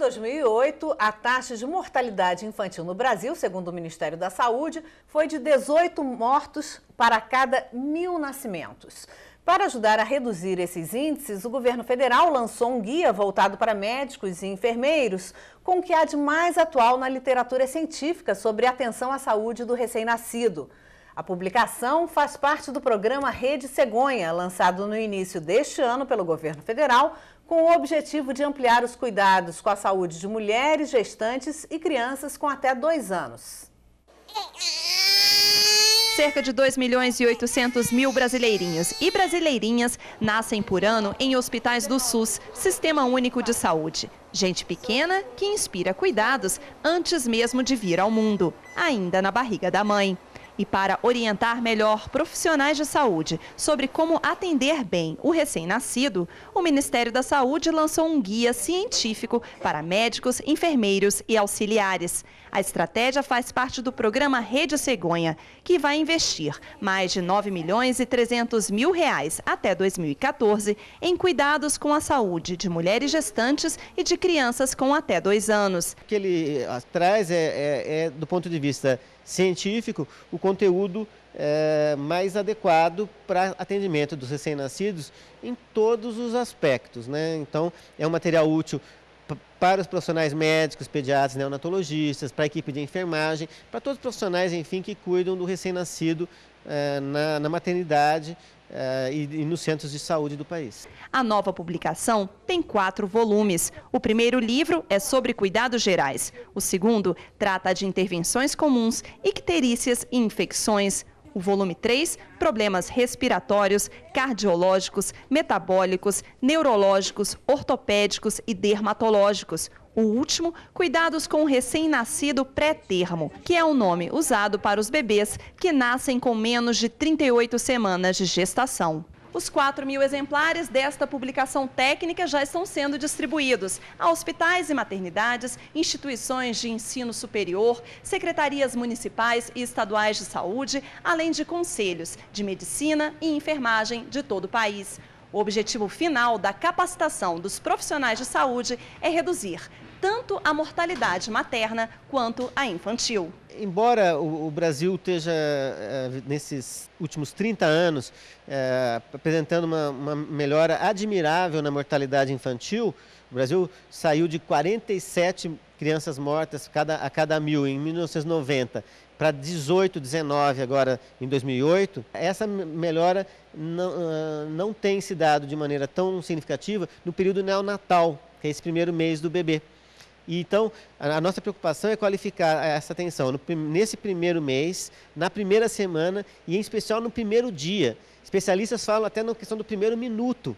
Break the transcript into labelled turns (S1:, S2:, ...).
S1: 2008, a taxa de mortalidade infantil no Brasil, segundo o Ministério da Saúde, foi de 18 mortos para cada mil nascimentos. Para ajudar a reduzir esses índices, o governo federal lançou um guia voltado para médicos e enfermeiros, com o que há de mais atual na literatura científica sobre atenção à saúde do recém-nascido. A publicação faz parte do programa Rede Cegonha, lançado no início deste ano pelo governo federal, com o objetivo de ampliar os cuidados com a saúde de mulheres, gestantes e crianças com até dois anos.
S2: Cerca de 2 milhões e 800 mil brasileirinhos e brasileirinhas nascem por ano em hospitais do SUS, Sistema Único de Saúde. Gente pequena que inspira cuidados antes mesmo de vir ao mundo, ainda na barriga da mãe. E para orientar melhor profissionais de saúde sobre como atender bem o recém-nascido, o Ministério da Saúde lançou um guia científico para médicos, enfermeiros e auxiliares. A estratégia faz parte do programa Rede Cegonha, que vai investir mais de 9 milhões e 300 mil reais até 2014 em cuidados com a saúde de mulheres gestantes e de crianças
S3: com até dois anos. O que ele traz é, é, é do ponto de vista científico, o conteúdo é, mais adequado para atendimento dos recém-nascidos em todos os aspectos. Né? Então, é um material útil para os profissionais médicos, pediatras, neonatologistas, para a equipe de enfermagem, para todos os profissionais, enfim, que cuidam do recém-nascido eh, na, na, maternidade eh, e, e nos centros de saúde do país. A nova publicação tem quatro volumes. O primeiro
S2: livro é sobre cuidados gerais. O segundo trata de intervenções comuns, icterícias e infecções o volume 3, problemas respiratórios, cardiológicos, metabólicos, neurológicos, ortopédicos e dermatológicos. O último, cuidados com o recém-nascido pré-termo, que é o um nome usado para os bebês que nascem com menos de 38 semanas de gestação. Os 4 mil exemplares desta publicação técnica já estão sendo distribuídos a hospitais e maternidades, instituições de ensino superior, secretarias municipais e estaduais de saúde, além de conselhos de medicina e enfermagem de todo o país. O objetivo final da capacitação dos profissionais de saúde é reduzir tanto a mortalidade materna quanto a infantil.
S3: Embora o Brasil esteja, eh, nesses últimos 30 anos, eh, apresentando uma, melhora admirável na mortalidade infantil, o Brasil saiu de 47 crianças mortas a cada mil em 1990 para 18, 19 agora em 2008, essa melhora não, ah, não tem se dado de maneira tão significativa no período neonatal, que é esse primeiro mês do bebê. E então, a, a nossa preocupação é qualificar essa atenção no, nesse primeiro mês, na primeira semana e, em especial, no primeiro dia. Especialistas falam até na questão do primeiro minuto.